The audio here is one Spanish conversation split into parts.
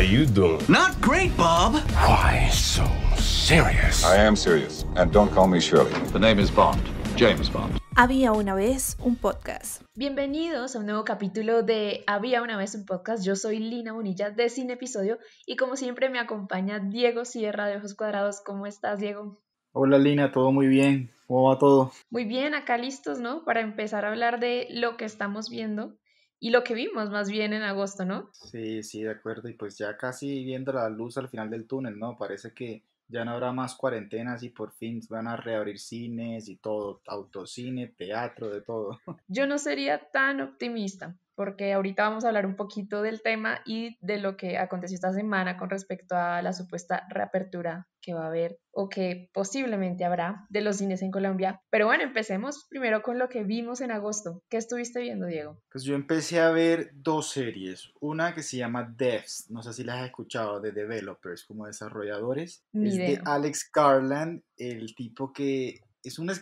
you doing? Not great, Bob. Why so serious? I am serious. And don't call me Shirley. The name is Bond. James Bond. Había una vez un podcast. Bienvenidos a un nuevo capítulo de Había una vez un podcast. Yo soy Lina Bonilla de Cine Episodio y como siempre me acompaña Diego Sierra de Ojos Cuadrados. ¿Cómo estás, Diego? Hola Lina, todo muy bien. ¿Cómo va todo? Muy bien, acá listos, ¿no? Para empezar a hablar de lo que estamos viendo y lo que vimos más bien en agosto, ¿no? Sí, sí, de acuerdo. Y pues ya casi viendo la luz al final del túnel, ¿no? Parece que ya no habrá más cuarentenas y por fin van a reabrir cines y todo, autocine, teatro, de todo. Yo no sería tan optimista porque ahorita vamos a hablar un poquito del tema y de lo que aconteció esta semana con respecto a la supuesta reapertura que va a haber o que posiblemente habrá de los cines en Colombia. Pero bueno, empecemos primero con lo que vimos en agosto. ¿Qué estuviste viendo, Diego? Pues yo empecé a ver dos series. Una que se llama Devs, no sé si las has escuchado, de Developers, como desarrolladores. es de Alex Garland, el tipo que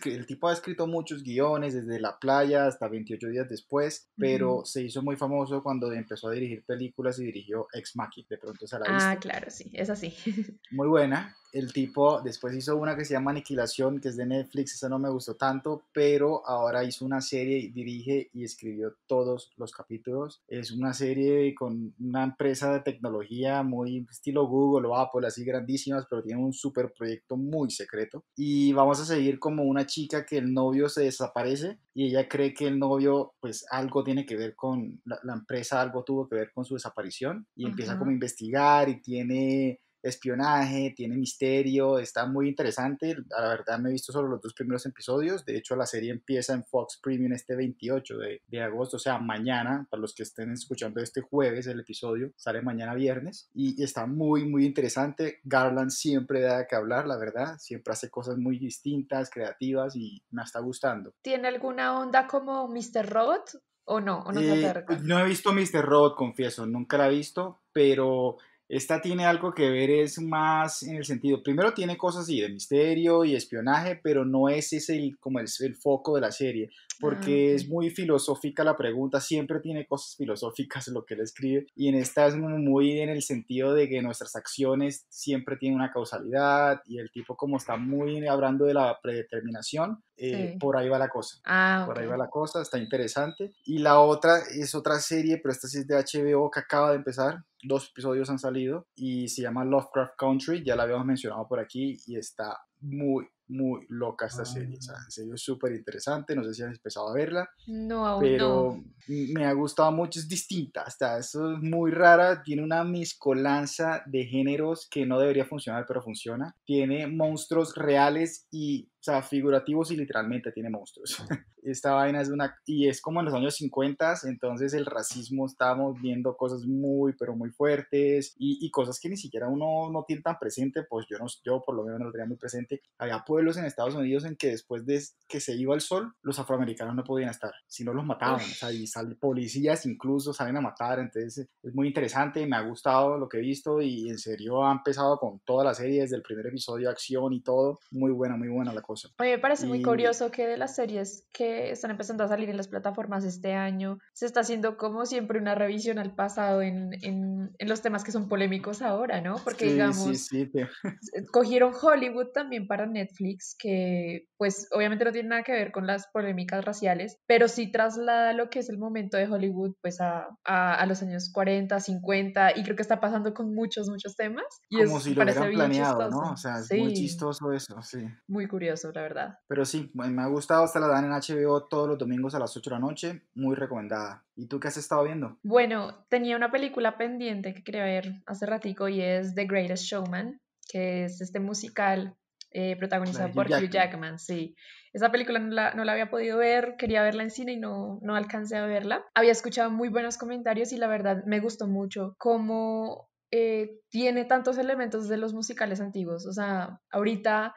el tipo ha escrito muchos guiones, desde La playa hasta 28 días después, pero se hizo muy famoso cuando empezó a dirigir películas y dirigió Ex Machina, de pronto se la Ah, claro, sí, es así. Muy buena, el tipo después hizo una que se llama Aniquilación, que es de Netflix, esa no me gustó tanto, pero ahora hizo una serie, y dirige y escribió todos los capítulos. Es una serie con una empresa de tecnología muy estilo Google o Apple, así grandísimas, pero tiene un super proyecto muy secreto. Y vamos a seguir como una chica que el novio se desaparece y ella cree que el novio pues algo tiene que ver con la, empresa, algo tuvo que ver con su desaparición y empieza como a investigar y tiene espionaje, tiene misterio, está muy interesante. la verdad me he visto solo los dos primeros episodios. De hecho, la serie empieza en Fox Premium este 28 de, agosto, o sea, mañana, para los que estén escuchando este jueves el episodio, sale mañana viernes y está muy, muy interesante. Garland siempre da que hablar, la verdad, siempre hace cosas muy distintas, creativas y me está gustando. ¿Tiene alguna onda como Mr. Robot? ¿O no? no, eh, no he visto Mr. Robot, confieso, nunca la he visto, pero esta tiene algo que ver, es más en el sentido, primero tiene cosas así de misterio y espionaje, pero no es ese como el, el foco de la serie. Ah, porque es muy filosófica la pregunta, siempre tiene cosas filosóficas lo que él escribe, y en esta es muy en el sentido de que nuestras acciones siempre tienen una causalidad, y el tipo como está muy hablando de la predeterminación, eh, por ahí va la cosa. Ah, por ahí va la cosa, está interesante. Y la otra es otra serie, pero esta sí es de HBO que acaba de empezar, dos episodios han salido y se llama Lovecraft Country, ya la habíamos mencionado por aquí y está muy muy loca esta ah. serie. O sea, en serio, es súper interesante. No sé si han empezado a verla. No, Pero no. me ha gustado mucho. Es distinta. Hasta eso es muy rara. Tiene una miscolanza de géneros que no debería funcionar, pero funciona. Tiene monstruos reales y figurativos y literalmente tiene monstruos. Esta vaina es una... Y es como en los años 50, entonces el racismo estamos viendo cosas muy, pero muy fuertes y, cosas que ni siquiera uno no tiene tan presente, pues yo, no, yo por lo menos no lo tenía muy presente. Había pueblos en Estados Unidos en que después de que se iba el sol, los afroamericanos no podían estar, si no los mataban. O sea, y salen policías incluso, salen a matar. Entonces es muy interesante, me ha gustado lo que he visto y en serio ha empezado con toda la serie, desde el primer episodio, acción y todo. Muy buena, muy buena la cosa. A mí me parece muy curioso que de las series que están empezando a salir en las plataformas este año, se está haciendo como siempre una revisión al pasado en, en, los temas que son polémicos ahora, ¿no? Porque digamos, sí, sí, eh, cogieron Hollywood también para Netflix, que pues obviamente no tiene nada que ver con las polémicas raciales, pero sí traslada lo que es el momento de Hollywood pues a, a, los años 40, 50, y creo que está pasando con muchos, muchos temas. Y como si lo hubieran planeado, ¿no? O sea, es muy chistoso eso, sí. Muy curioso la verdad. Pero sí, me ha gustado, hasta la dan en HBO todos los domingos a las 8 de la noche, muy recomendada. ¿Y tú qué has estado viendo? Bueno, tenía una película pendiente que quería ver hace ratico y es The Greatest Showman, que es este musical eh, protagonizado por Hugh Jackman, sí. Esa película no la, no la, había podido ver, quería verla en cine y no, no alcancé a verla. Había escuchado muy buenos comentarios y la verdad me gustó mucho cómo eh, tiene tantos elementos de los musicales antiguos. O sea, ahorita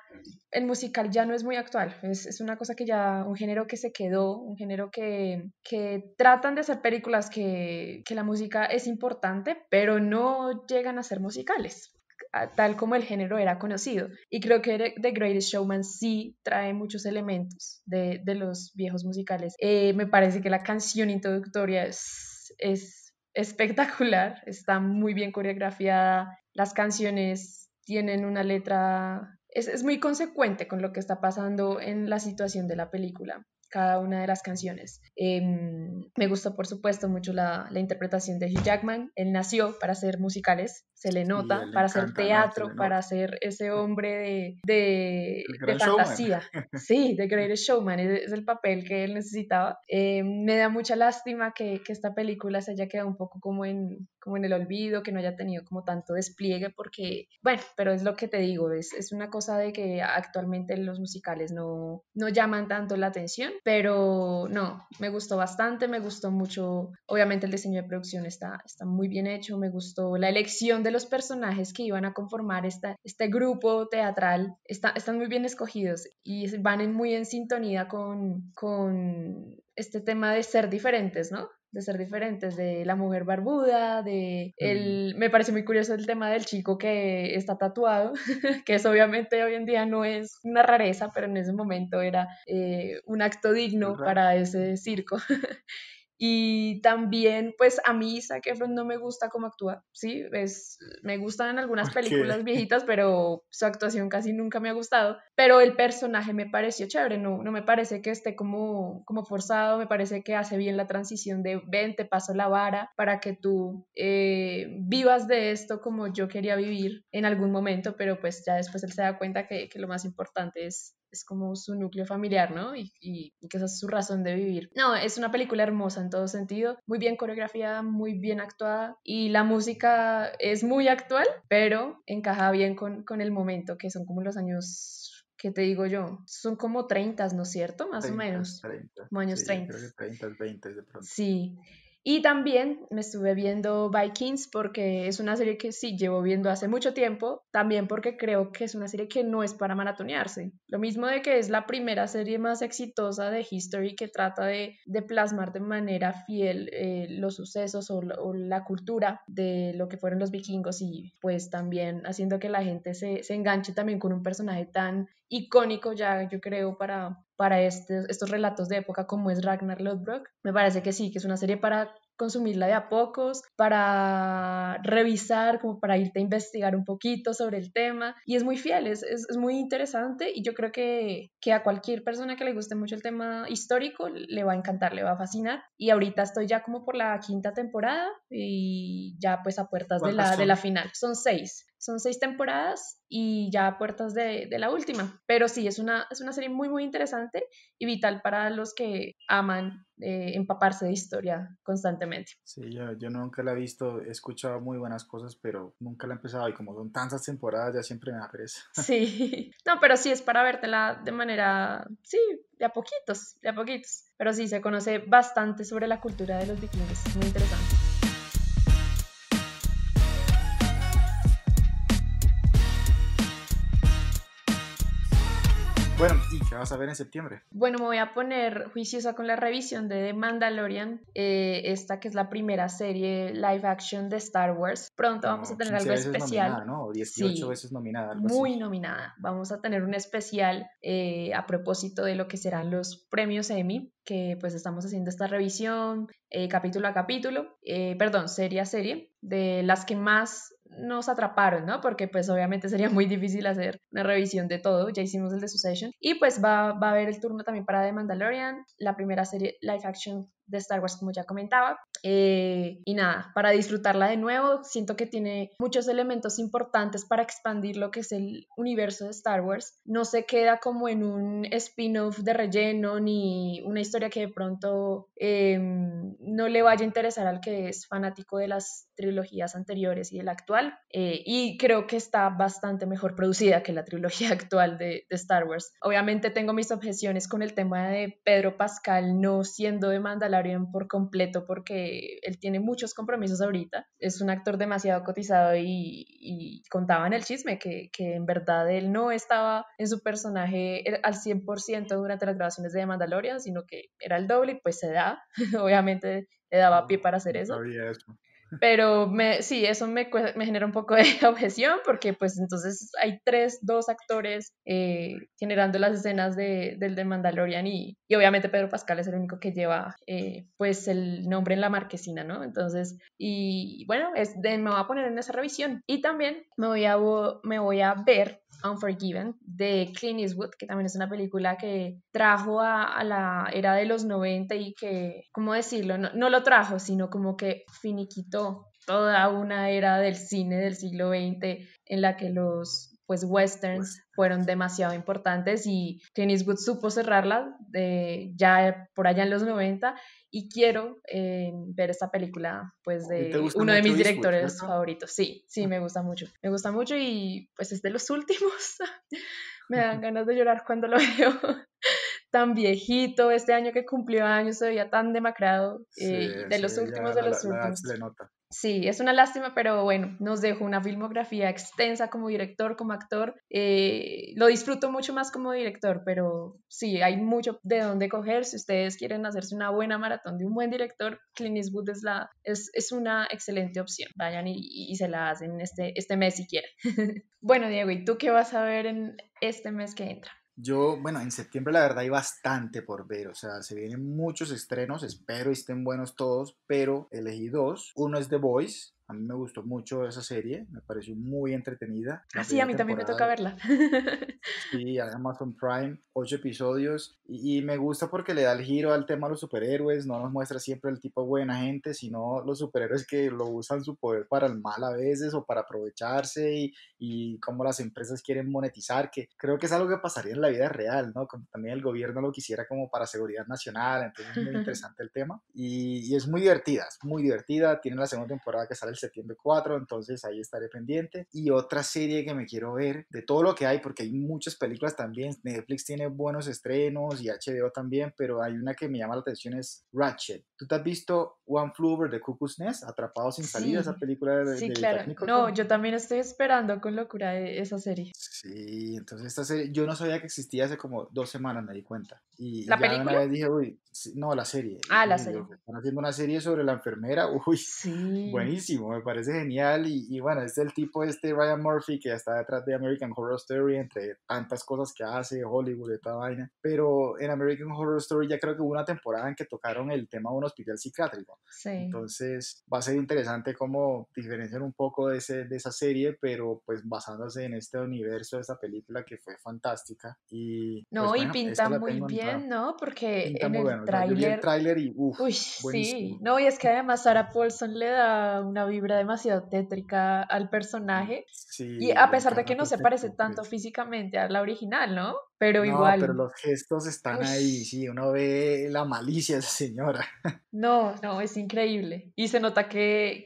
el musical ya no es muy actual, es, es una cosa que ya, un género que se quedó, un género que, que tratan de hacer películas que, que la música es importante, pero no llegan a ser musicales tal como el género era conocido. Y creo que The Greatest Showman sí trae muchos elementos de, de los viejos musicales. Eh, me parece que la canción introductoria es, es espectacular, está muy bien coreografiada, las canciones tienen una letra, es, es muy consecuente con lo que está pasando en la situación de la película cada una de las canciones. Em, me gusta, por supuesto, mucho la, interpretación de Hugh Jackman. Él nació para hacer musicales, se le nota, para hacer teatro, para hacer ese hombre de, fantasía. Sí, The Greatest Showman, es, el papel que él necesitaba. Em, me da mucha lástima que, esta película se haya quedado un poco como en, como en el olvido, que no haya tenido como tanto despliegue, porque, bueno, pero es lo que te digo, es, es una cosa de que actualmente los musicales no, no llaman tanto la atención pero no, me gustó bastante, me gustó mucho, obviamente el diseño de producción está, muy bien hecho, me gustó la elección de los personajes que iban a conformar este grupo teatral, están muy bien escogidos y van muy en sintonía con, con este tema de ser diferentes, ¿no? de ser diferentes, de la mujer barbuda, de el, mm. me parece muy curioso el tema del chico que está tatuado, que es obviamente hoy en día no es una rareza, pero en ese momento era eh, un acto digno para ese circo. Y también, pues a mí Zac Efron no me gusta cómo actúa, ¿sí? Es, me gustan en algunas películas viejitas, pero su actuación casi nunca me ha gustado. Pero el personaje me pareció chévere, no, no me parece que esté como, como forzado, me parece que hace bien la transición de ven, te paso la vara para que tú eh, vivas de esto como yo quería vivir en algún momento, pero pues ya después él se da cuenta que, que lo más importante es es como su núcleo familiar, ¿no? Y, que esa es su razón de vivir. No, es una película hermosa en todo sentido, muy bien coreografiada, muy bien actuada y la música es muy actual, pero encaja bien con, con el momento, que son como los años ¿qué te digo yo? Son como 30, ¿no es cierto? Más o menos. 30, como años sí, 30. Creo que 30, 20 de pronto. Sí, y también me estuve viendo Vikings porque es una serie que sí llevo viendo hace mucho tiempo, también porque creo que es una serie que no es para maratonearse. Lo mismo de que es la primera serie más exitosa de History que trata de, plasmar de manera fiel eh, los sucesos o, la cultura de lo que fueron los vikingos y pues también haciendo que la gente se, se enganche también con un personaje tan icónico ya yo creo para, para estos, estos relatos de época como es Ragnar Lodbrok. Me parece que sí, que es una serie para consumirla de a pocos, para revisar, como para irte a investigar un poquito sobre el tema. Y es muy fiel, es, muy interesante y yo creo que, que a cualquier persona que le guste mucho el tema histórico le va a encantar, le va a fascinar. Y ahorita estoy ya como por la quinta temporada y ya pues a puertas de la, de la final. Son seis son seis temporadas y ya a puertas de, de, la última. Pero sí, es una, es una serie muy, muy interesante y vital para los que aman eh, empaparse de historia constantemente. Sí, yo, nunca la he visto, he escuchado muy buenas cosas, pero nunca la he empezado y como son tantas temporadas ya siempre me da Sí, no, pero sí es para vértela de manera, sí, de a poquitos, de a poquitos. Pero sí, se conoce bastante sobre la cultura de los vikingos, muy interesante. vas a ver en septiembre? Bueno, me voy a poner juiciosa con la revisión de The Mandalorian, eh, esta que es la primera serie live action de Star Wars. Pronto vamos a tener algo especial. Nominada, ¿no? 18 veces nominada. muy nominada. Vamos a tener un especial eh, a propósito de lo que serán los premios Emmy que pues estamos haciendo esta revisión eh, capítulo a capítulo, perdón, serie a serie, de las que más nos atraparon, ¿no? Porque pues obviamente sería muy difícil hacer una revisión de todo, ya hicimos el de Succession y pues va, va a haber el turno también para The Mandalorian, la primera serie live action de Star Wars, como ya comentaba. Eh, y nada, para disfrutarla de nuevo, siento que tiene muchos elementos importantes para expandir lo que es el universo de Star Wars. No se queda como en un spin-off de relleno ni una historia que de pronto em, no le vaya a interesar al que es fanático de las trilogías anteriores y el actual. Eh, y creo que está bastante mejor producida que la trilogía actual de, Star Wars. Obviamente tengo mis objeciones con el tema de Pedro Pascal no siendo de Mandalorian por completo porque él tiene muchos compromisos ahorita. Es un actor demasiado cotizado y, y contaban el chisme que, que, en verdad él no estaba en su personaje eh, al 100% durante las grabaciones de Mandalorian, sino que era el doble y pues se da, obviamente le daba pie para hacer eso. eso. Pero me, sí, eso me, genera un poco de objeción porque pues entonces hay tres, dos actores eh, generando las escenas de, del de Mandalorian y, obviamente Pedro Pascal es el único que lleva eh, pues el nombre en la marquesina, ¿no? Entonces, y bueno, me voy a poner en esa revisión y también me voy a, me voy a ver Unforgiven de Clint Eastwood, que también es una película que trajo a, la era de los 90 y que, ¿cómo decirlo? No, no lo trajo, sino como que finiquitó toda una era del cine del siglo XX en la que los pues westerns fueron demasiado importantes y Clint Wood supo cerrarla eh, ya por allá en los 90 y quiero eh, ver esta película pues de uno de mis directores favoritos. Sí, sí, me gusta mucho. Me gusta mucho y pues es de los últimos. me dan ganas de llorar cuando lo veo. tan viejito, este año que cumplió años se tan demacrado, eh, de los últimos de los últimos. nota. Sí, es una lástima, pero bueno, nos dejó una filmografía extensa como director, como actor. Eh, lo disfruto mucho más como director, pero sí, hay mucho de dónde coger. Si ustedes quieren hacerse una buena maratón de un buen director, Clint Eastwood es, la, es, una excelente opción. Vayan y, se la hacen este, este mes si quieren. bueno, Diego, ¿y tú qué vas a ver en este mes que entra? Yo, bueno, en septiembre la verdad hay bastante por ver, o sea, se vienen muchos estrenos, espero estén buenos todos, pero elegí dos. Uno es The Voice, a mí me gustó mucho esa serie, me pareció muy entretenida. Ah, sí, a mí también me toca verla. sí, Amazon Prime, ocho episodios. Y, me gusta porque le da el giro al tema de los superhéroes. No nos muestra siempre el tipo buena gente, sino los superhéroes que lo usan su poder para el mal a veces o para aprovecharse y, y cómo las empresas quieren monetizar, que creo que es algo que pasaría en la vida real, ¿no? Como también el gobierno lo quisiera como para seguridad nacional. Entonces es muy interesante el tema. Y, es muy divertida, es muy divertida. Tiene la segunda temporada que sale el septiembre 4, entonces ahí estaré pendiente. Y otra serie que me quiero ver, de todo lo que hay, porque hay muchas películas también, Netflix tiene buenos estrenos y HBO también, pero hay una que me llama la atención, es Ratchet. ¿Tú te has visto One Flew Over the Cuckoo's Nest, Atrapado sin salida, esa película de... Sí, claro. No, yo también estoy esperando con locura esa serie. Sí, entonces esta serie, yo no sabía que existía hace como dos semanas, me di cuenta. Y ¿La película? vez dije, uy, no, la serie. Ah, la serie. Están haciendo una serie sobre la enfermera, uy, sí. buenísimo me parece genial y, bueno, es el tipo este Ryan Murphy que está detrás de American Horror Story, entre tantas cosas que hace, Hollywood y toda vaina, pero en American Horror Story ya creo que hubo una temporada en que tocaron el tema de un hospital psiquiátrico. Entonces va a ser interesante cómo diferenciar un poco de, ese, de esa serie, pero pues basándose en este universo de esta película que fue fantástica. Y, no, pues, y pinta muy bien, ¿no? Porque en el tráiler... el tráiler y uff, sí. No, y es que además Sarah Paulson le da una vibra demasiado tétrica al personaje. y a pesar de que no se parece tanto físicamente a la original, ¿no? Pero no, igual. Pero los gestos están ahí, sí, uno ve la malicia de esa señora. No, no, es increíble. Y se nota que,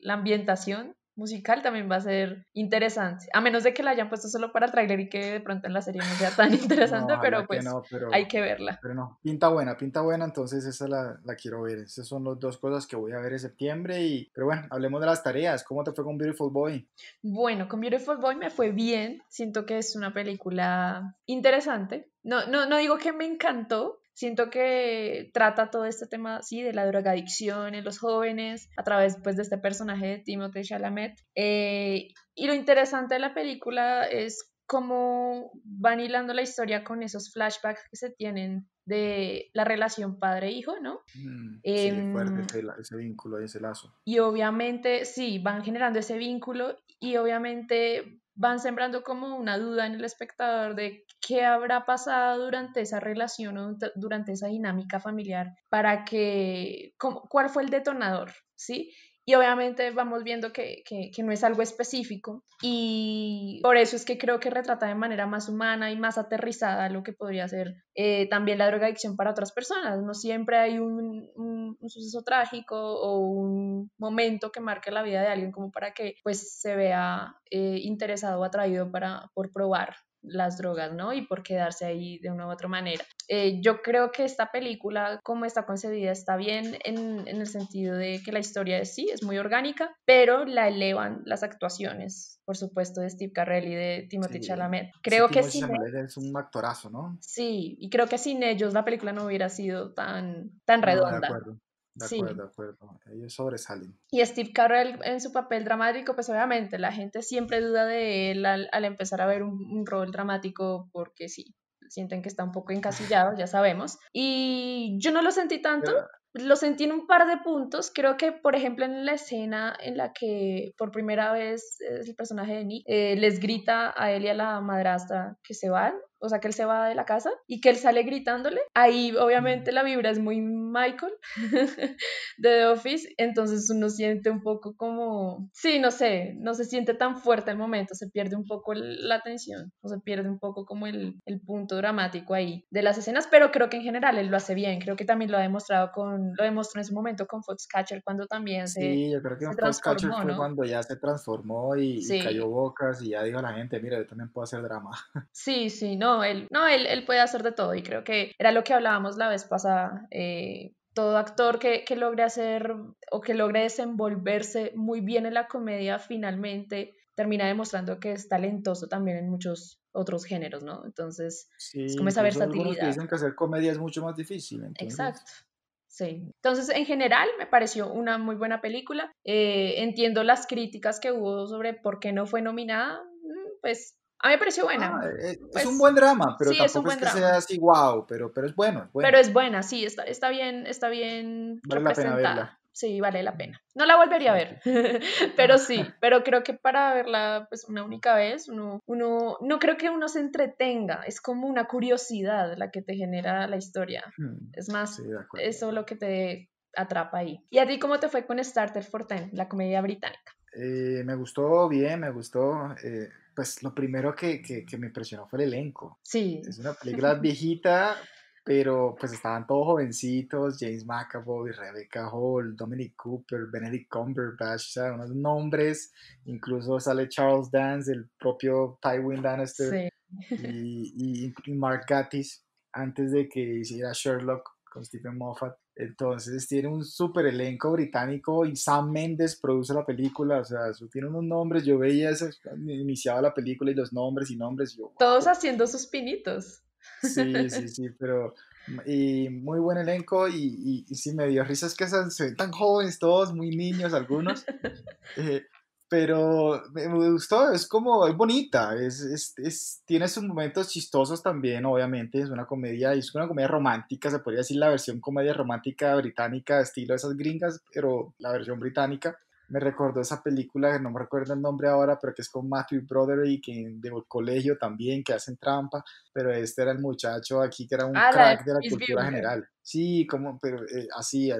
la ambientación musical también va a ser interesante. A menos de que la hayan puesto solo para trailer tráiler y que de pronto en la serie no sea tan interesante, pero pues hay que verla. Pero no, pinta buena, pinta buena, entonces esa la, quiero ver. Esas son las dos cosas que voy a ver en septiembre. Y, pero bueno, hablemos de las tareas. ¿Cómo te fue con Beautiful Boy? Bueno, con Beautiful Boy me fue bien. Siento que es una película interesante. No, no, no digo que me encantó, Siento que trata todo este tema, sí, de la drogadicción en los jóvenes, a través pues de este personaje de Timothée Chalamet. Eh, y lo interesante de la película es cómo van hilando la historia con esos flashbacks que se tienen de la relación padre-hijo, ¿no? Mm, sí, fuerte em, ese, ese, vínculo, ese lazo. Y obviamente, sí, van generando ese vínculo y obviamente van sembrando como una duda en el espectador de qué habrá pasado durante esa relación o durante esa dinámica familiar para que, cuál fue el detonador, ¿sí? y obviamente vamos viendo que, no es algo específico y por eso es que creo que retrata de manera más humana y más aterrizada lo que podría ser eh, también la drogadicción para otras personas. No siempre hay un, suceso trágico o un momento que marque la vida de alguien como para que pues se vea eh, interesado o atraído por probar las drogas, ¿no? Y por quedarse ahí de una u otra manera. Eh, yo creo que esta película, como está concebida, está bien en, el sentido de que la historia de sí es muy orgánica, pero la elevan las actuaciones, por supuesto, de Steve Carell y de Timothy Chalamet. Creo que sí es un actorazo, ¿no? Sí, y creo que sin ellos la película no hubiera sido tan, tan redonda. De acuerdo, de acuerdo. Ellos sobresalen. Y Steve Carell en su papel dramático, pues obviamente la gente siempre duda de él al, empezar a ver un, rol dramático porque sí, sienten que está un poco encasillado, ya sabemos. Y yo no lo sentí tanto. Lo sentí en un par de puntos. Creo que, por ejemplo, en la escena en la que por primera vez el personaje de Nick eh, les grita a él y a la madrastra que se van, o sea que él se va de la casa y que él sale gritándole. Ahí obviamente la vibra es muy Michael de The Office, entonces uno siente un poco como, sí, no sé, no se siente tan fuerte el momento, se pierde un poco la tensión, o se pierde un poco como el, el punto dramático ahí de las escenas, pero creo que en general él lo hace bien, creo que también lo ha demostrado con, lo demostró en su momento con Foxcatcher cuando también se... Sí, yo creo que Foxcatcher fue cuando ya se transformó y, cayó bocas y ya dijo a la gente, mira, yo también puedo hacer drama. Sí, sí, no, él, no, él, puede hacer de todo y creo que era lo que hablábamos la vez pasada. Eh, todo actor que, logre hacer o que logre desenvolverse muy bien en la comedia finalmente termina demostrando que es talentoso también en muchos otros géneros, ¿no? Entonces, como esa versatilidad. dicen que hacer comedia es mucho más difícil. Exacto. Sí. Entonces, en general, me pareció una muy buena película. Eh, entiendo las críticas que hubo sobre por qué no fue nominada. Mm, pues a mí me pareció buena. Ah, eh, es, pues un buen drama, pero tampoco es, que sea así, wow, pero, pero es bueno, Pero es buena, sí, está, está bien, está bien vale La pena Sí, vale la pena. No la volvería a ver, pero sí, pero creo que para verla pues una única vez, uno, no creo que uno se entretenga, es como una curiosidad la que te genera la historia. Hmm, es más, eso eso lo que te atrapa ahí. ¿Y a ti cómo te fue con Starter for Ten, la comedia británica? Eh, me gustó bien, me gustó. Eh, pues lo primero que, me impresionó fue el elenco. Sí. Es una película viejita, pero pues estaban todos jovencitos, James McAvoy, Rebecca Hall, Dominic Cooper, Benedict Cumberbatch, unos nombres, incluso sale Charles Dance, el propio Tywin Lannister sí. y, Mark Gatiss antes de que hiciera Sherlock con Stephen Moffat. Entonces tiene un super elenco británico y Sam Mendes produce la película, o sea, tiene unos nombres, yo veía eso, iniciaba la película y los nombres y nombres, yo... Todos haciendo sus pinitos. Sí, sí, sí, pero... Mm, y muy buen elenco y, y, sí me dio risas es que se, ven tan jóvenes todos, muy niños algunos. Eh, pero me, gustó, es como, es bonita, es, es, es, tiene sus momentos chistosos también, obviamente, es una comedia, es una comedia romántica, se podría decir la versión comedia romántica británica, estilo de esas gringas, pero la versión británica me recordó esa película, que no me recuerdo el nombre ahora, pero que es con Matthew Broderick que del colegio también, que hacen trampa, pero este era el muchacho aquí que era un ah, crack de la cultura general. Sí, como, pero eh, así, eh,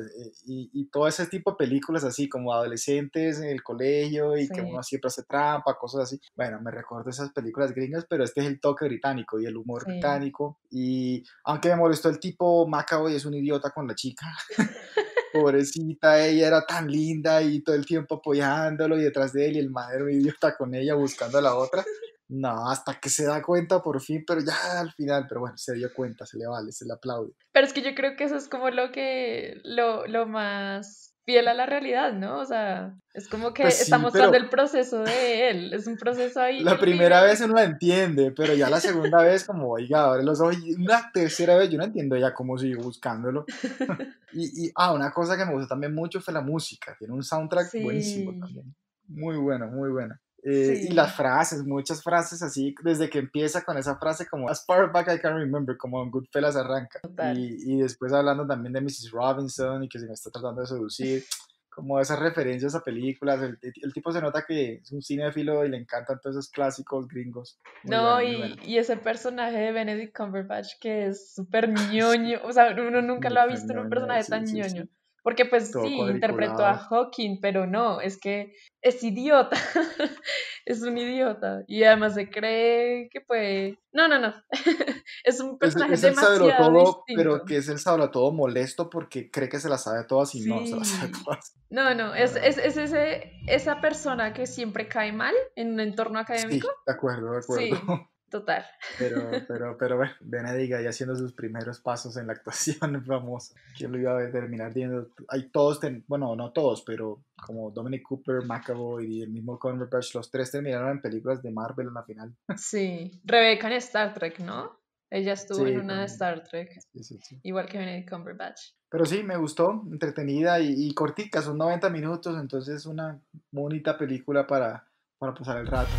y, todo ese tipo de películas así, como adolescentes en el colegio y que uno siempre hace trampa, cosas así. Bueno, me recuerdo esas películas gringas, pero este es el toque británico y el humor británico. Y aunque me molestó el tipo, y es un idiota con la chica. pobrecita, ella era tan linda y todo el tiempo apoyándolo y detrás de él y el madero idiota con ella buscando a la otra. No, hasta que se da cuenta por fin, pero ya al final, pero bueno, se dio cuenta, se le vale, se le aplaude. Pero es que yo creo que eso es como lo que, lo, lo más fiel a la realidad, ¿no? O sea, es como que pues está mostrando el proceso de él, es un proceso ahí. La primera vez uno la entiende, pero ya la segunda vez como, oiga, abre los ojos, una tercera vez yo no entiendo ya cómo sigo buscándolo. y, y, ah, una cosa que me gustó también mucho fue la música, tiene un soundtrack buenísimo también, muy bueno, muy buena. Eh, y las frases, muchas frases así, desde que empieza con esa frase como As far back I can remember, como en Goodfellas arranca. Y, después hablando también de Mrs. Robinson y que se me está tratando de seducir, como esas referencias a películas. El, tipo se nota que es un cinéfilo y le encantan todos esos clásicos gringos. no, y, ese personaje de Benedict Cumberbatch que es súper ñoño, o sea, uno nunca lo ha visto en un personaje tan ñoño. Porque pues sí, interpretó a Hawking, pero no, es que es idiota, es un idiota. Y además se cree que puede... No, no, no, es un personaje es, es el Pero que es el todo molesto porque cree que se la sabe todas y no se la sabe todas. No, no, es, es, es, ese, esa persona que siempre cae mal en un entorno académico. de acuerdo, de acuerdo. Total. Pero, pero, pero bueno, Benedicta ya haciendo sus primeros pasos en la actuación famosa. Quién lo iba a terminar viendo. Hay todos, bueno, no todos, pero como Dominic Cooper, McAvoy y el mismo Cumberbatch los tres terminaron en películas de Marvel en la final. Sí, Rebeca en Star Trek, ¿no? Ella estuvo en una de Star Trek. Sí, sí, igual que Benedict Cumberbatch. Pero sí, me gustó, entretenida y, cortica, son 90 minutos, entonces una bonita película para, para pasar el rato.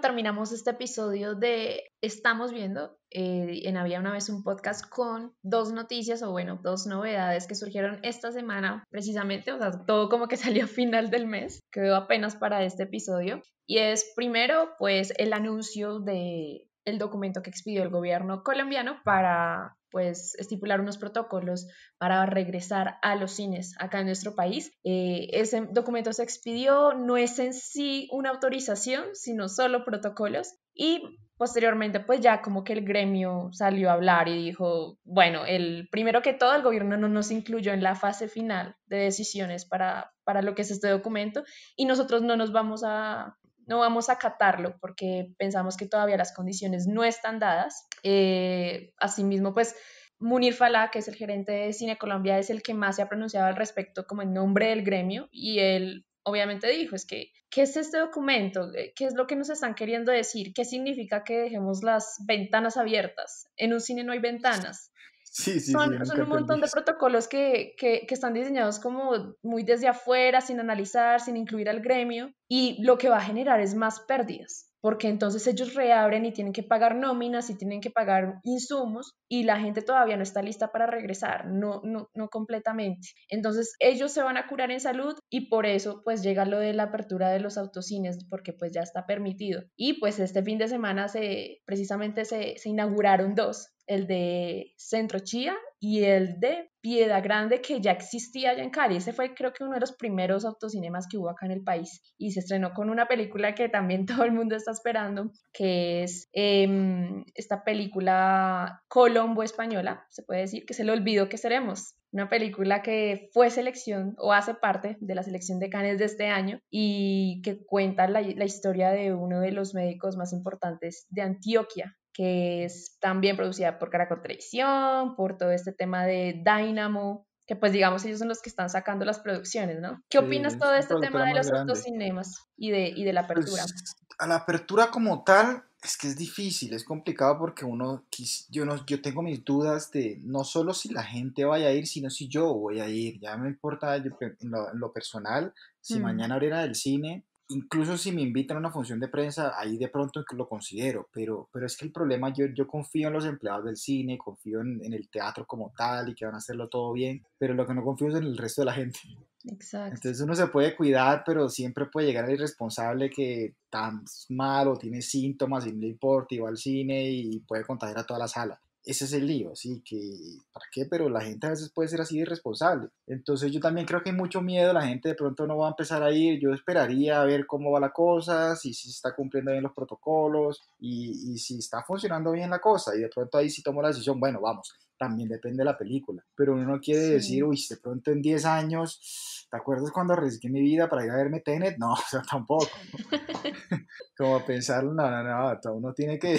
terminamos este episodio de Estamos viendo. Eh, en Había una vez un podcast con dos noticias o bueno, dos novedades que surgieron esta semana precisamente, o sea, todo como que salió a final del mes, quedó apenas para este episodio. Y es primero, pues, el anuncio de el documento que expidió el gobierno colombiano para pues estipular unos protocolos para regresar a los cines acá en nuestro país. Eh, ese documento se expidió, no es en sí una autorización, sino solo protocolos. Y posteriormente, pues ya como que el gremio salió a hablar y dijo, bueno, el primero que todo, el gobierno no nos incluyó en la fase final de decisiones para, para lo que es este documento y nosotros no nos vamos a, no vamos a acatarlo porque pensamos que todavía las condiciones no están dadas. Eh, asimismo, pues Munir Falá, que es el gerente de Cine Colombia, es el que más se ha pronunciado al respecto como en nombre del gremio y él obviamente dijo, es que, ¿qué es este documento? ¿Qué es lo que nos están queriendo decir? ¿Qué significa que dejemos las ventanas abiertas? En un cine no hay ventanas son, un montón de protocolos que, están diseñados como muy desde afuera, sin analizar, sin incluir al gremio, y lo que va a generar es más pérdidas, porque entonces ellos reabren y tienen que pagar nóminas y tienen que pagar insumos, y la gente todavía no está lista para regresar, no, no, no completamente. Entonces ellos se van a curar en salud y por eso pues llega lo de la apertura de los autocines, porque pues ya está permitido. Y pues este fin de semana se, precisamente se inauguraron dos, el de Centro Chía y el de Piedra Grande que ya existía allá en Cali. Ese fue creo que uno de los primeros autocinemas que hubo acá en el país y se estrenó con una película que también todo el mundo está esperando, que es em, esta película Colombo Española, se puede decir, que se le olvidó que seremos. Una película que fue selección o hace parte de la selección de Cannes de este año y que cuenta la historia de uno de los médicos más importantes de Antioquia, que es también producida por Caracol Televisión, por todo este tema de Dynamo, que pues digamos ellos son los que están sacando las producciones, ¿no? ¿Qué opinas todo este tema de los autocinemas y de, de la apertura? Pues, a la apertura como tal, es que es difícil, es complicado porque uno, yo, no, yo tengo mis dudas de no solo si la gente vaya a ir, sino si yo voy a ir, ya me importa lo, personal, si mm. mañana hora el cine, incluso si me invitan a una función de prensa, ahí de pronto lo considero, pero, pero es que el problema, yo, yo confío en los empleados del cine, confío en, el teatro como tal y que van a hacerlo todo bien, pero lo que no confío es en el resto de la gente. Exacto. Entonces uno se puede cuidar, pero siempre puede llegar el irresponsable que tan mal o tiene síntomas y no le importa y va al cine y puede contagiar a toda la sala ese es el lío, sí, que para qué, pero la gente a veces puede ser así de irresponsable. Entonces yo también creo que hay mucho miedo, la gente de pronto no va a empezar a ir, yo esperaría a ver cómo va la cosa, si, se está cumpliendo bien los protocolos y, y si está funcionando bien la cosa y de pronto ahí sí tomo la decisión, bueno, vamos también depende de la película. Pero uno no quiere decir, uy, de pronto en 10 años, ¿te acuerdas cuando arriesgué mi vida para ir a verme Tenet? No, o sea, tampoco. Como pensarlo, no, no, no, uno tiene que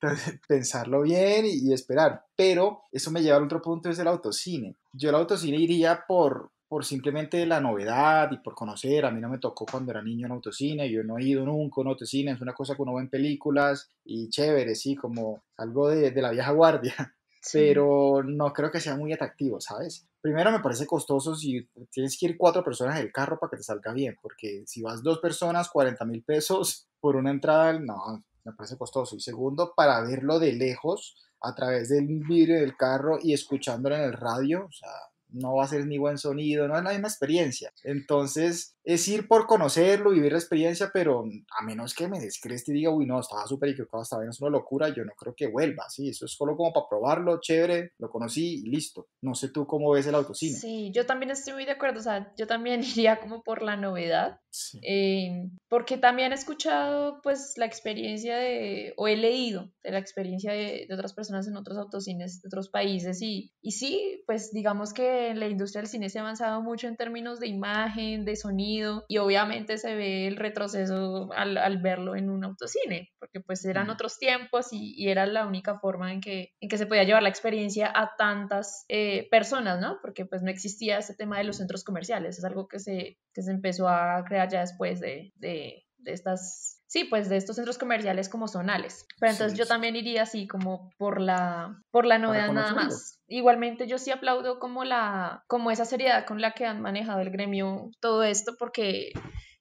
pues, pensarlo bien y, esperar. Pero eso me lleva al otro punto, es el autocine. Yo el autocine iría por, por simplemente la novedad y por conocer. A mí no me tocó cuando era niño en autocine, yo no he ido nunca a un autocine, es una cosa que uno ve en películas y chévere, sí, como algo de, de la vieja guardia pero no creo que sea muy atractivo, ¿sabes? Primero me parece costoso si tienes que ir cuatro personas en el carro para que te salga bien, porque si vas dos personas, 40 mil pesos por una entrada, no, me parece costoso. Y segundo, para verlo de lejos, a través del vidrio del carro y escuchándolo en el radio, o sea, no va a ser ni buen sonido, no es la misma experiencia. Entonces, es ir por conocerlo, vivir la experiencia, pero a menos que me descreste y diga, uy, no, estaba súper equivocado, estaba bien, es una locura, yo no creo que vuelva, sí, eso es solo como para probarlo, chévere, lo conocí y listo. No sé tú cómo ves el autocine. Sí, yo también estoy muy de acuerdo, o sea, yo también iría como por la novedad, em, porque también he escuchado pues la experiencia de, o he leído de la experiencia de, otras personas en otros autocines de otros países y, y sí, pues digamos que en la industria del cine se ha avanzado mucho en términos de imagen, de sonido y obviamente se ve el retroceso al, verlo en un autocine, porque pues eran otros tiempos y, era la única forma en que, en que se podía llevar la experiencia a tantas eh, personas, ¿no? Porque pues no existía ese tema de los centros comerciales, es algo que se, se empezó a crear ya después de, de estas sí, pues de estos centros comerciales como zonales. Pero entonces yo también iría así como por la, por la novedad nada más. Igualmente yo sí aplaudo como la, como esa seriedad con la que han manejado el gremio todo esto, porque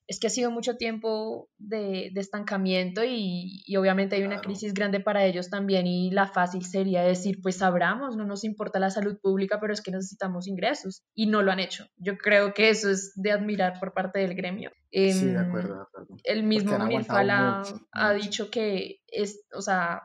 es que ha sido mucho tiempo de, estancamiento y, obviamente hay una crisis grande para ellos también y la fácil sería decir, pues abramos, no nos importa la salud pública, pero es que necesitamos ingresos y no lo han hecho. Yo creo que eso es de admirar por parte del gremio. sí, de em, acuerdo, El mismo Mirfala ha dicho que es, o sea,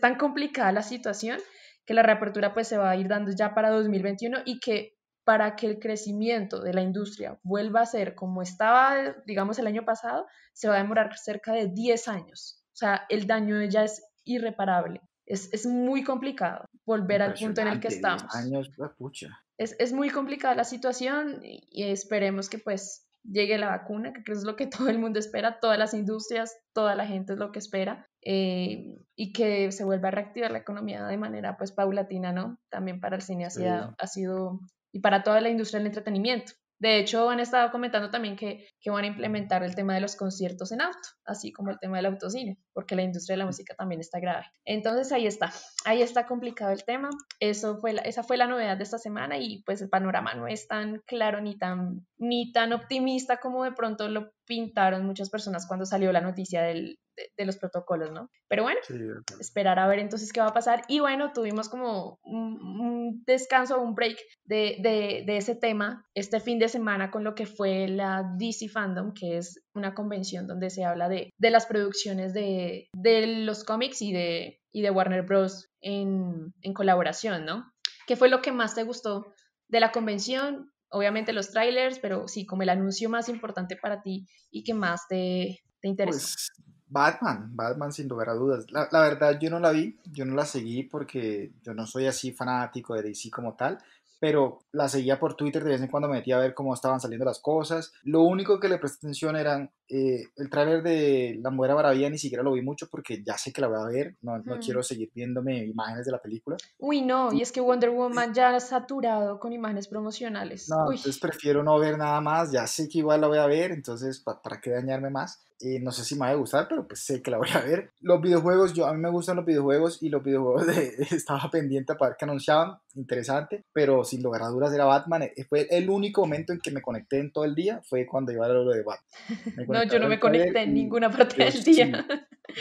tan complicada la situación que la reapertura pues se va a ir dando ya para 2021 y que para que el crecimiento de la industria vuelva a ser como estaba, digamos, el año pasado, se va a demorar cerca de 10 años. O sea, el daño ya es irreparable. Es, muy complicado volver al punto en el que estamos. 10 años, ah, pucha. Es, muy complicada la situación y esperemos que pues llegue la vacuna, que es lo que todo el mundo espera, todas las industrias, toda la gente es lo que espera, eh, y que se vuelva a reactivar la economía de manera pues paulatina, ¿no? También para el cine ha sido, ha sido y para toda la industria del entretenimiento. De hecho, han estado comentando también que, que van a implementar el tema de los conciertos en auto, así como el tema del autocine porque la industria de la música también está grave. Entonces ahí está, ahí está complicado el tema. Eso fue esa fue la novedad de esta semana y pues el panorama no es tan claro ni tan, ni tan optimista como de pronto lo pintaron muchas personas cuando salió la noticia de, los protocolos, ¿no? Pero bueno, esperar a ver entonces qué va a pasar. Y bueno, tuvimos como un, un descanso, un break de, de, ese tema este fin de semana con lo que fue la DC Fandom, que es una convención donde se habla de, las producciones de, los cómics y de, y de Warner Bros. En, colaboración, ¿no? ¿Qué fue lo que más te gustó de la convención? Obviamente los trailers, pero sí, como el anuncio más importante para ti y que más te, te interesó. Pues, Batman, Batman sin lugar a dudas. La, la, verdad yo no la vi, yo no la seguí porque yo no soy así fanático de DC como tal, pero la seguía por Twitter de vez en cuando me metía a ver cómo estaban saliendo las cosas. Lo único que le presté atención eran eh, el trailer de La Mujer Maravilla ni siquiera lo vi mucho porque ya sé que la voy a ver, no, quiero seguir viéndome imágenes de la película. Uy, no, y es que Wonder Woman ya ha saturado con imágenes promocionales. No, entonces prefiero no ver nada más, ya sé que igual la voy a ver, entonces ¿para, para qué dañarme más? Eh, no sé si me va a gustar, pero pues sé que la voy a ver. Los videojuegos, yo a mí me gustan los videojuegos y los videojuegos estaba pendiente para ver que anunciaban, interesante, pero sin lograduras de era Batman. Eh, fue el único momento en que me conecté en todo el día, fue cuando iba a lo de Batman. Me yo no me conecté en ninguna parte del día.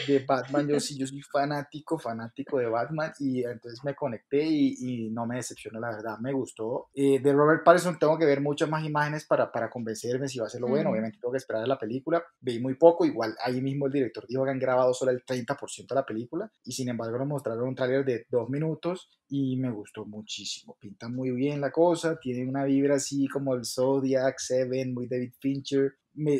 de Batman, yo sí, yo soy fanático, fanático de Batman y entonces me conecté y, no me decepcionó, la verdad, me gustó. Eh, de Robert Pattinson tengo que ver muchas más imágenes para, para convencerme si va a ser lo bueno, obviamente tengo que esperar a la película, vi muy poco, igual ahí mismo el director dijo que han grabado solo el 30% de la película y sin embargo nos mostraron un tráiler de dos minutos y me gustó muchísimo, pinta muy bien la cosa, tiene una vibra así como el Zodiac, Seven, muy David Fincher,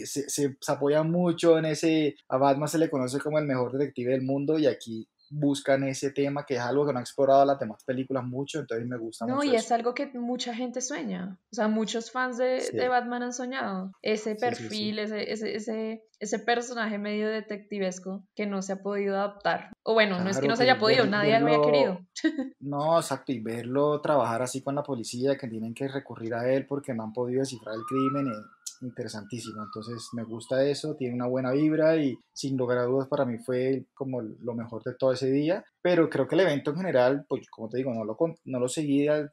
se, apoya mucho en ese, a Batman se le conoce como el mejor detective del mundo y aquí buscan ese tema que es algo que no ha explorado las demás películas mucho, entonces me gusta mucho. No, y es algo que mucha gente sueña, o sea, muchos fans de, Batman han soñado, ese perfil, ese, ese, ese, personaje medio detectivesco que no se ha podido adaptar, o bueno, no es que no se haya podido, nadie lo había querido. No, exacto, y verlo trabajar así con la policía, que tienen que recurrir a él porque no han podido descifrar el crimen, y eh, interesantísimo. Entonces me gusta eso, tiene una buena vibra y sin lugar a dudas para mí fue como lo mejor de todo ese día. Pero creo que el evento en general, pues como te digo, no lo, no lo seguí al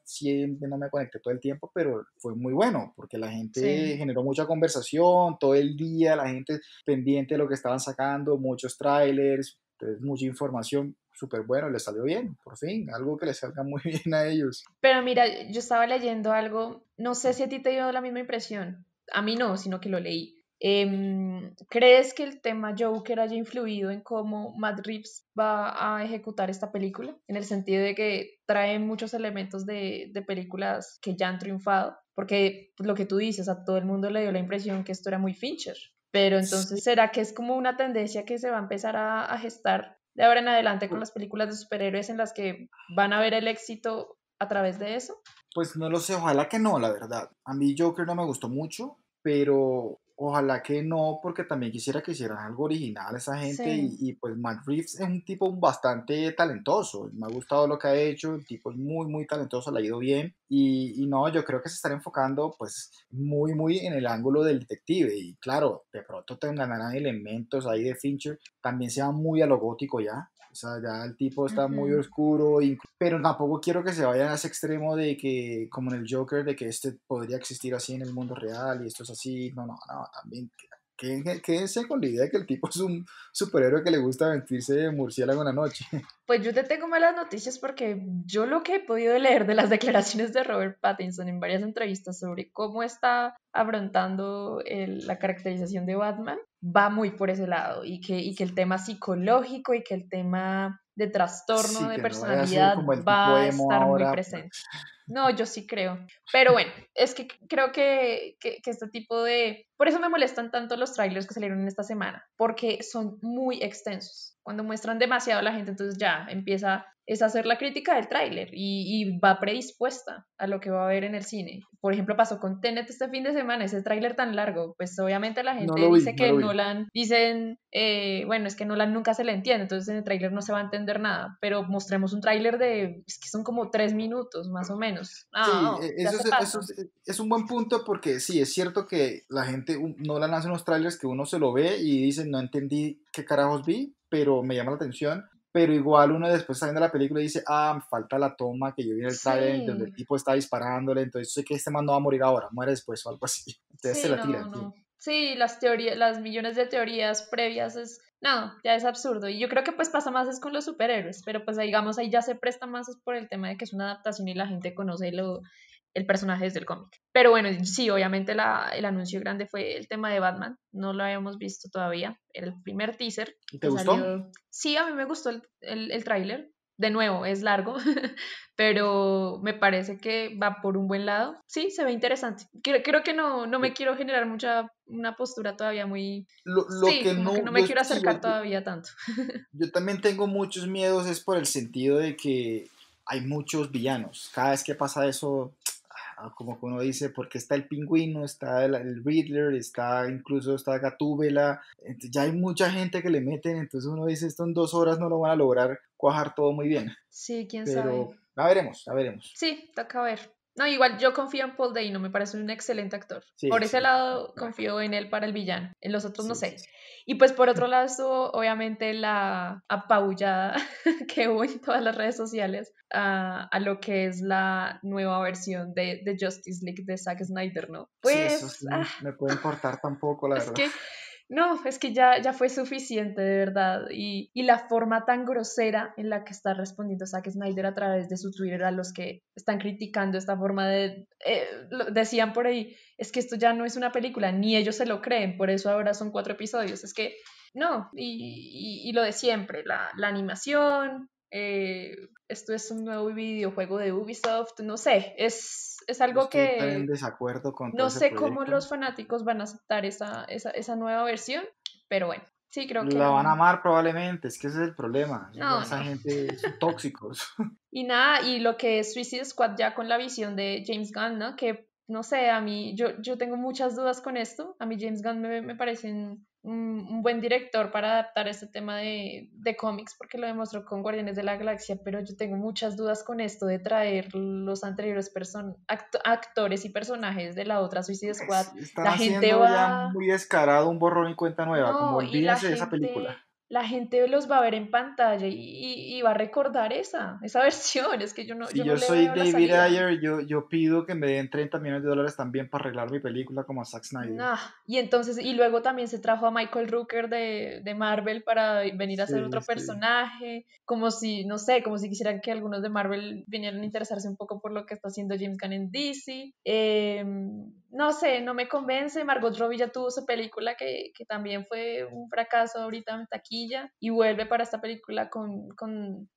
no me conecté todo el tiempo, pero fue muy bueno porque la gente generó mucha conversación todo el día, la gente pendiente de lo que estaban sacando, muchos trailers, entonces mucha información súper bueno, le salió bien, por fin, algo que les salga muy bien a ellos. Pero mira, yo estaba leyendo algo, no sé si a ti te dio la misma impresión, a mí no, sino que lo leí. Em, ¿Crees que el tema Joker haya influido en cómo Matt Reeves va a ejecutar esta película? En el sentido de que trae muchos elementos de, películas que ya han triunfado, porque pues, lo que tú dices, a todo el mundo le dio la impresión que esto era muy Fincher. Pero entonces, ¿será que es como una tendencia que se va a empezar a, a gestar de ahora en adelante con pues las películas de superhéroes en las que van a ver el éxito a través de eso? Pues no lo sé, ojalá que no, la verdad. A mí Joker no me gustó mucho, pero ojalá que no, porque también quisiera que hicieran algo original esa gente. Y, pues Matt Reeves es un tipo bastante talentoso. Me ha gustado lo que ha hecho. El tipo es muy, muy talentoso, le ha ido bien. Y, no, yo creo que se estará enfocando pues muy, muy en el ángulo del detective. Y claro, de pronto te de elementos ahí de Fincher. También se va muy a lo gótico ya. O sea, ya el tipo está muy oscuro, pero tampoco quiero que se vayan a ese extremo de que, como en el Joker, de que este podría existir así en el mundo real y esto es así. No, no, no, también quédense con la idea de que el tipo es un superhéroe que le gusta vestirse de murciélago en la noche. Pues yo te tengo malas noticias porque yo lo que he podido leer de las declaraciones de Robert Pattinson en varias entrevistas sobre cómo está afrontando la caracterización de Batman va muy por ese lado y que, que el tema psicológico y que el tema de trastorno de personalidad va a estar muy presente. No, yo sí creo. Pero bueno, es que creo que, que, este tipo de... Por eso me molestan tanto los trailers que salieron esta semana, porque son muy extensos. Cuando muestran demasiado a la gente, entonces ya empieza es hacer la crítica del tráiler y, va predispuesta a lo que va a ver en el cine. Por ejemplo, pasó con Tenet este fin de semana, ese tráiler tan largo, pues obviamente la gente dice que Nolan, dicen, eh, bueno, es que Nolan nunca se le entiende, entonces en el tráiler no se va a entender nada, pero mostremos un tráiler de, es que son como tres minutos más o menos. Ah, sí, e, eso, es, un buen punto porque sí, es cierto que la gente, Nolan hace unos trailers que uno se lo ve y dice, no entendí qué carajos vi, pero me llama la atención pero igual uno después está viendo la película dice, ah, me falta la toma que yo vi en el trailer donde el tipo está disparándole, entonces sé que este man no va a morir ahora, muere después o algo así. Entonces se la Sí, las teorías, las millones de teorías previas es, no, ya es absurdo. Y yo creo que pues pasa más es con los superhéroes, pero pues digamos ahí ya se presta más es por el tema de que es una adaptación y la gente conoce lo, el personaje desde el cómic. Pero bueno, sí, obviamente el anuncio grande fue el tema de Batman, no lo habíamos visto todavía, era el primer teaser. ¿Te gustó? Sí, a mí me gustó el, el, tráiler, de nuevo, es largo, pero me parece que va por un buen lado. Sí, se ve interesante. Creo, que no, me quiero generar mucha una postura todavía muy... Lo, que no, no me quiero acercar todavía tanto. yo también tengo muchos miedos, es por el sentido de que hay muchos villanos. Cada vez que pasa eso, Ah, como uno dice, porque está el pingüino, está el, Riddler, está incluso está Gatúbela, ya hay mucha gente que le meten, entonces uno dice, esto en dos horas no lo van a lograr cuajar todo muy bien. Sí, quién Pero, sabe. La veremos, la veremos. Sí, toca ver. No, igual yo confío en Paul Dano, me parece un excelente actor. por ese lado confío en él para el villano, en los otros no sé. Y pues por otro lado obviamente la apabullada que hubo en todas las redes sociales ah, a lo que es la nueva versión de, Justice League de Zack Snyder, ¿no? Pues... Eso ah. me puede importar tampoco, la verdad no, es que ya, ya fue suficiente de verdad. Y, la forma tan grosera en la que está respondiendo Zack Snyder a través de su Twitter a los que están criticando esta forma de, eh, decían por ahí, es que esto ya no es una película, ni ellos se lo creen, por eso ahora son cuatro episodios. Es que no, y, lo de siempre, la, la, animación, eh, esto es un nuevo videojuego de Ubisoft, no sé, es, es algo que... en desacuerdo con... No sé cómo los fanáticos van a aceptar esa, nueva versión, pero bueno. Sí, creo que. La van a amar probablemente, es que ese es el problema. Esa gente son tóxicos. Y nada, y lo que es Suicide Squad ya con la visión de James Gunn, ¿no? Que no sé, a mí, yo, yo tengo muchas dudas con esto. A mí James Gunn me, me parece un, buen director para adaptar este tema de, de cómics, porque lo demostró con Guardianes de la Galaxia, pero yo tengo muchas dudas con esto de traer los anteriores actores y personajes de la otra Suicide pues, Squad. la gente va... muy descarado, un borrón y cuenta nueva, como olvídense de esa película la gente los va a ver en pantalla y, va a recordar esa, esa versión. Es que yo no. Si yo, yo soy David Ayer, yo, pido que me den 30 millones de dólares también para arreglar mi película como a Zack Snyder. Y entonces, y luego también se trajo a Michael Rooker de, Marvel para venir a hacer otro personaje. Como si, no sé, como si quisieran que algunos de Marvel vinieran a interesarse un poco por lo que está haciendo James Gunn en DC. Eh, em, no sé, no me convence. Margot Robbie ya tuvo su película que, también fue un fracaso ahorita en taquilla y vuelve para esta película con,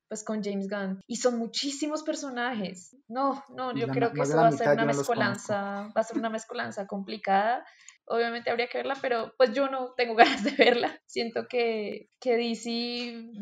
pues con James Gunn. Y son muchísimos personajes. No, no, yo creo que eso va a ser una mezcolanza, va a ser una mezcolanza complicada. Obviamente habría que verla, pero pues yo no tengo ganas de verla. Siento que, que DC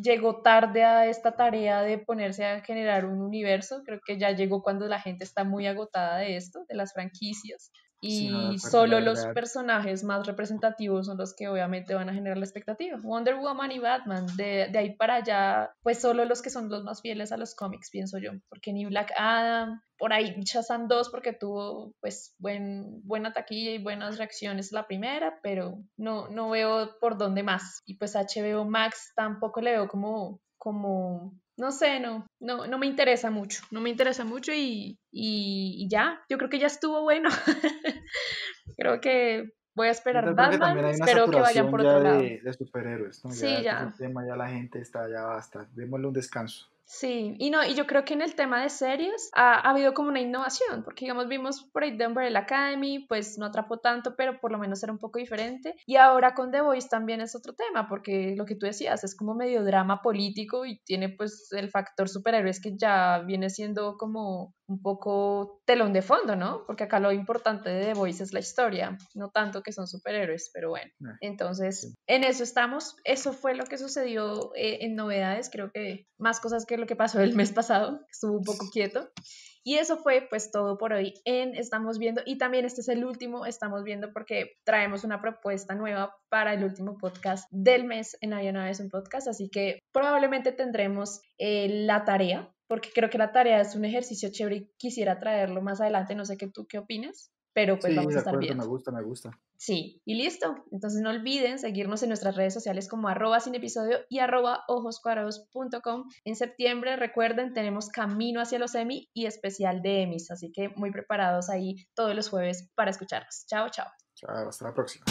llegó tarde a esta tarea de ponerse a generar un universo. Creo que ya llegó cuando la gente está muy agotada de esto, de las franquicias y solo los personajes más representativos son los que obviamente van a generar la expectativa. Wonder Woman y Batman, de, ahí para allá, pues solo los que son los más fieles a los cómics, pienso yo, porque ni Black Adam, por ahí Shazam dos porque tuvo pues buen, buena taquilla y buenas reacciones la primera, pero no, no veo por dónde más. Y pues HBO Max tampoco le veo como como no sé, no, no, no me interesa mucho, no me interesa mucho y, y, ya, yo creo que ya estuvo bueno. creo que voy a esperar Batman, espero que vayan por otro lado. De superhéroes, ¿no? Sí, ya. ya la gente está ya basta, démosle un descanso. Sí, y no, y yo creo que en el tema de series ha, habido como una innovación, porque digamos vimos por ahí The Umbrella Academy, pues no atrapó tanto, pero por lo menos era un poco diferente, y ahora con The Voice también es otro tema, porque lo que tú decías es como medio drama político y tiene pues el factor superhéroes que ya viene siendo como un poco telón de fondo, ¿no? Porque acá lo importante de The Voice es la historia, no tanto que son superhéroes, pero bueno. Ah, Entonces, en eso estamos. Eso fue lo que sucedió eh, en novedades, creo que más cosas que lo que pasó el mes pasado, estuvo un poco quieto. Y eso fue pues todo por hoy en Estamos Viendo. Y también este es el último Estamos Viendo porque traemos una propuesta nueva para el último podcast del mes en Había una vez un podcast. Así que probablemente tendremos eh, la tarea porque creo que la tarea es un ejercicio chévere y quisiera traerlo más adelante, no sé qué tú qué opinas, pero pues vamos a estar viendo. Me gusta, me gusta. Sí, y listo. Entonces no olviden seguirnos en nuestras redes sociales como arroba sin episodio y arroba ojoscuadrados.com. En septiembre, recuerden, tenemos Camino hacia los EMI y especial de EMIs, así que muy preparados ahí todos los jueves para escucharnos. Chao, chao. Chao, hasta la próxima.